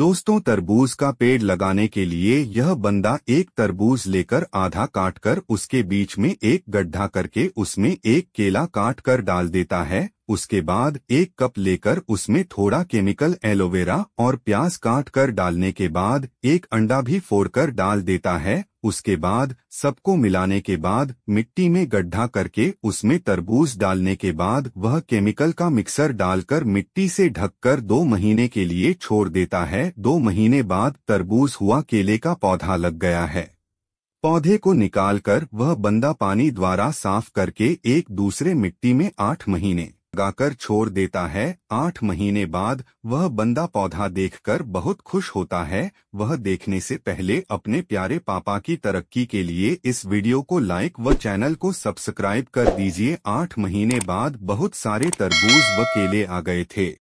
दोस्तों तरबूज का पेड़ लगाने के लिए यह बंदा एक तरबूज लेकर आधा काटकर उसके बीच में एक गड्ढा करके उसमें एक केला काट कर डाल देता है उसके बाद एक कप लेकर उसमें थोड़ा केमिकल एलोवेरा और प्याज काट कर डालने के बाद एक अंडा भी फोड़कर डाल देता है उसके बाद सबको मिलाने के बाद मिट्टी में गड्ढा करके उसमें तरबूज डालने के बाद वह केमिकल का मिक्सर डालकर मिट्टी से ढककर दो महीने के लिए छोड़ देता है दो महीने बाद तरबूज हुआ केले का पौधा लग गया है पौधे को निकालकर वह बंदा पानी द्वारा साफ करके एक दूसरे मिट्टी में आठ महीने लगाकर छोड़ देता है आठ महीने बाद वह बंदा पौधा देखकर बहुत खुश होता है वह देखने से पहले अपने प्यारे पापा की तरक्की के लिए इस वीडियो को लाइक व चैनल को सब्सक्राइब कर दीजिए आठ महीने बाद बहुत सारे तरबूज व केले आ गए थे